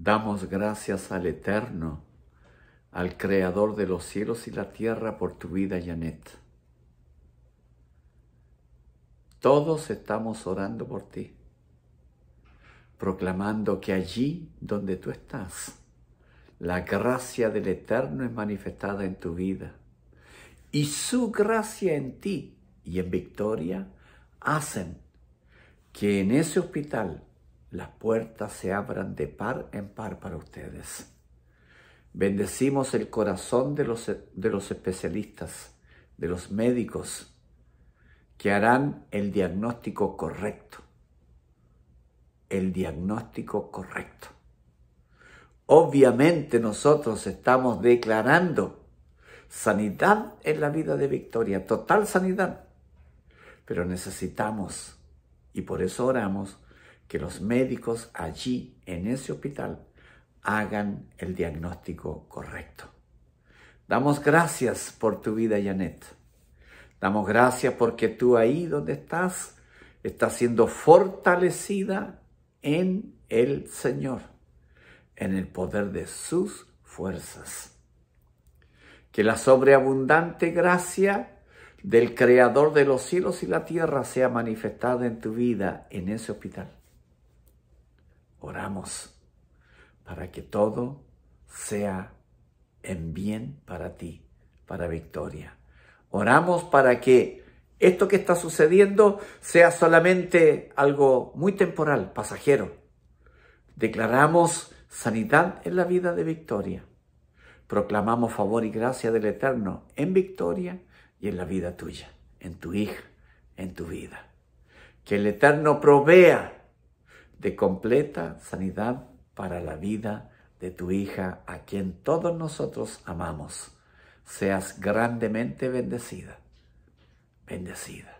Damos gracias al Eterno, al Creador de los cielos y la tierra por tu vida, Janet. Todos estamos orando por ti, proclamando que allí donde tú estás, la gracia del Eterno es manifestada en tu vida y su gracia en ti y en victoria hacen que en ese hospital las puertas se abran de par en par para ustedes. Bendecimos el corazón de los, especialistas, de los médicos, que harán el diagnóstico correcto. El diagnóstico correcto. Obviamente nosotros estamos declarando sanidad en la vida de Victoria, total sanidad. Pero necesitamos, y por eso oramos, que los médicos allí, en ese hospital, hagan el diagnóstico correcto. Damos gracias por tu vida, Janet. Damos gracias porque tú ahí donde estás, estás siendo fortalecida en el Señor, en el poder de sus fuerzas. Que la sobreabundante gracia del Creador de los cielos y la tierra sea manifestada en tu vida en ese hospital oramos para que todo sea en bien para ti, para victoria. Oramos para que esto que está sucediendo sea solamente algo muy temporal, pasajero. Declaramos sanidad en la vida de Victoria. Proclamamos favor y gracia del Eterno en Victoria y en la vida tuya, en tu hija, en tu vida. Que el Eterno provea de completa sanidad para la vida de tu hija, a quien todos nosotros amamos. Seas grandemente bendecida, bendecida.